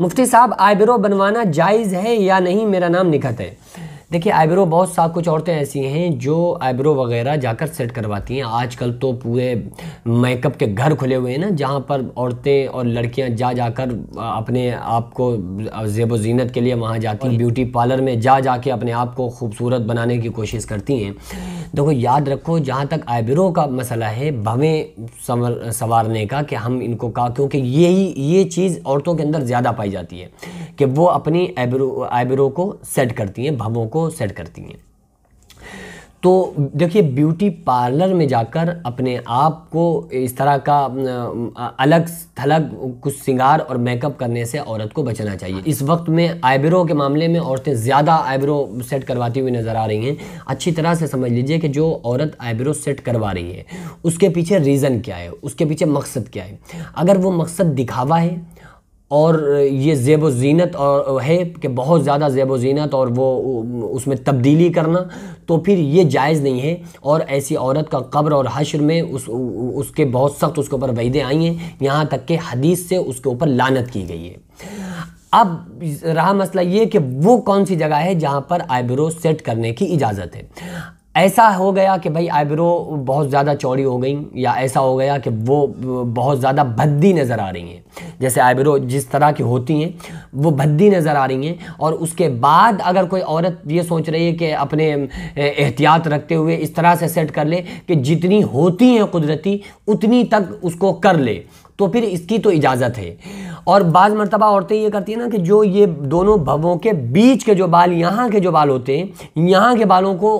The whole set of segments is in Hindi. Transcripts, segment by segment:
मुफ्ती साहब आईब्रो बनवाना जायज़ है या नहीं मेरा नाम निखत है देखिए आईब्रो बहुत सा कुछ औरतें ऐसी हैं जो आईब्रो वगैरह जाकर सेट करवाती हैं आजकल तो पूरे मेकअप के घर खुले हुए हैं ना जहाँ पर औरतें और लड़कियाँ जा जाकर अपने आप को जेब जीनत के लिए वहाँ जाती हैं ब्यूटी पार्लर में जा जा के अपने आप को खूबसूरत बनाने की कोशिश करती हैं देखो याद रखो जहाँ तक आईब्रो का मसला है भवें संवारने का कि हम इनको कहा क्योंकि यही ये चीज़ औरतों के अंदर ज़्यादा पाई जाती है कि वो अपनी आईब्रो आईब्रो को सेट करती हैं भवों को सेट करती हैं तो देखिए ब्यूटी पार्लर में जाकर अपने आप को इस तरह का अलग थलग कुछ सिंगार और मेकअप करने से औरत को बचना चाहिए इस वक्त में आईब्रो के मामले में औरतें ज़्यादा आईब्रो सेट करवाती हुई नज़र आ रही हैं अच्छी तरह से समझ लीजिए कि जो औरत आईब्रो सेट करवा रही है उसके पीछे रीज़न क्या है उसके पीछे मकसद क्या है अगर वो मकसद दिखावा है और ये जेब व जीनत और है कि बहुत ज़्यादा जेब व जीनत और वो उसमें तब्दीली करना तो फिर ये जायज़ नहीं है और ऐसी औरत का कब्र और हश्र में उस उसके बहुत सख्त उसके ऊपर वहीदें आई हैं यहाँ तक कि हदीस से उसके ऊपर लानत की गई है अब रहा मसला ये कि वो कौन सी जगह है जहाँ पर आईब्रो सेट करने की इजाज़त है ऐसा हो गया कि भाई आईब्रो बहुत ज़्यादा चौड़ी हो गई या ऐसा हो गया कि वो बहुत ज़्यादा भद्दी नज़र आ रही हैं जैसे आईब्रो जिस तरह की होती हैं वो भद्दी नज़र आ रही हैं और उसके बाद अगर कोई औरत ये सोच रही है कि अपने एहतियात रखते हुए इस तरह से सेट कर ले कि जितनी होती हैं कुदरती उतनी तक उसको कर ले तो फिर इसकी तो इजाज़त है और बाद मरतबा औरतें ये करती हैं ना कि जो ये दोनों भवों के बीच के जो बाल यहाँ के जो बाल होते हैं यहाँ के बालों को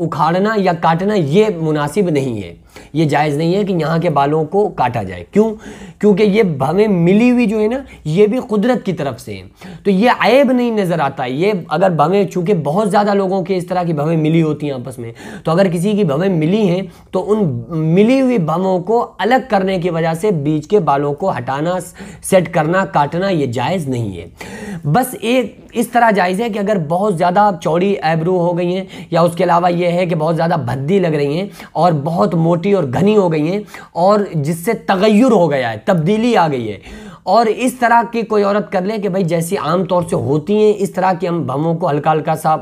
उखाड़ना या काटना ये मुनासिब नहीं है ये जायज़ नहीं है कि यहाँ के बालों को काटा जाए क्यों क्योंकि ये भवें मिली हुई जो है ना ये भी कुदरत की तरफ से है तो ये ऐब नहीं नज़र आता ये अगर भवें चूँकि बहुत ज़्यादा लोगों के इस तरह की भवें मिली होती हैं आपस में तो अगर किसी की भवें मिली हैं तो उन मिली हुई भवों को अलग करने की वजह से बीज के बालों को हटाना सेट करना काटना ये जायज़ नहीं है बस एक इस तरह जायज़ है कि अगर बहुत ज़्यादा चौड़ी आइब्रू हो गई हैं या उसके अलावा ये है कि बहुत ज़्यादा भद्दी लग रही हैं और बहुत मोटी और घनी हो गई हैं और जिससे तगैर हो गया है तब्दीली आ गई है और इस तरह की कोई औरत कर ले कि भाई जैसी आम तौर से होती हैं इस तरह के हम भमों को हल्का हल्का सा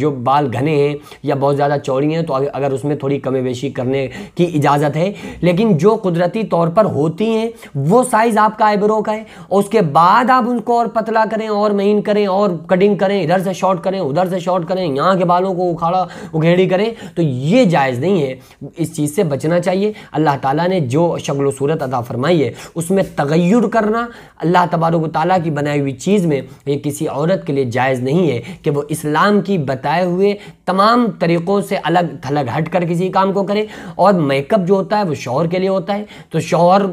जो बाल घने हैं या बहुत ज़्यादा चौड़ी हैं तो अगर उसमें थोड़ी कमी बेशी करने की इजाज़त है लेकिन जो कुदरती तौर पर होती हैं वो साइज़ आपका आईब्रो का है और उसके बाद आप उनको और पतला करें और महीन करें और कटिंग करें इधर से शॉर्ट करें उधर से शॉर्ट करें यहाँ के बालों को उखाड़ा उघेड़ी करें तो ये जायज़ नहीं है इस चीज़ से बचना चाहिए अल्लाह ताला ने जो शक्ल सूरत अदा फरमाई है उसमें तगैर करना अल्लाह तबारक ताली की बनाई हुई चीज़ में ये किसी औरत के लिए जायज़ नहीं है कि वो इस्लाम की बताए हुए तमाम तरीक़ों से अलग थलग हट कर किसी काम को करे और मेकअप जो होता है वो शोहर के लिए होता है तो शोहर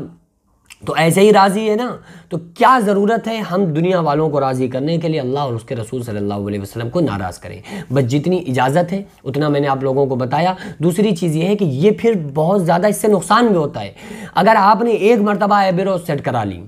तो ऐसे ही राज़ी है ना तो क्या ज़रूरत है हम दुनिया वालों को राज़ी करने के लिए अल्लाह और उसके रसूल सल्लल्लाहु अलैहि वसल्लम को नाराज़ करें बस जितनी इजाज़त है उतना मैंने आप लोगों को बताया दूसरी चीज़ ये है कि ये फिर बहुत ज़्यादा इससे नुकसान भी होता है अगर आपने एक मरतबा एबरो सेट करा ली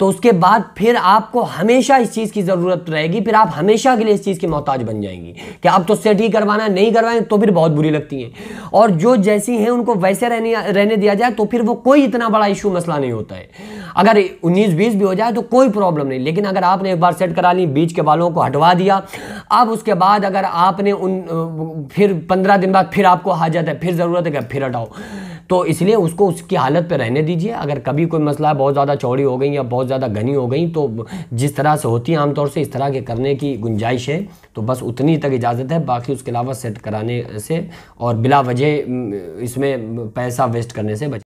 तो उसके बाद फिर आपको हमेशा इस चीज़ की ज़रूरत रहेगी फिर आप हमेशा के लिए इस चीज़ की मोहताज बन जाएंगी कि आप तो सेट ही करवाना नहीं करवाएं तो फिर बहुत बुरी लगती हैं और जो जैसी हैं उनको वैसे रहने रहने दिया जाए तो फिर वो कोई इतना बड़ा इशू मसला नहीं होता है अगर उन्नीस बीस भी हो जाए तो कोई प्रॉब्लम नहीं लेकिन अगर आपने एक बार सेट करा ली बीच के बालों को हटवा दिया अब उसके बाद अगर आपने उन फिर पंद्रह दिन बाद फिर आपको हाजत है फिर ज़रूरत है कि फिर हटाओ तो इसलिए उसको उसकी हालत पे रहने दीजिए अगर कभी कोई मसला है बहुत ज़्यादा चौड़ी हो गई या बहुत ज़्यादा घनी हो गई तो जिस तरह से होती है आमतौर से इस तरह के करने की गुंजाइश है तो बस उतनी तक इजाज़त है बाकी उसके अलावा सेट कराने से और बिला वजह इसमें पैसा वेस्ट करने से बच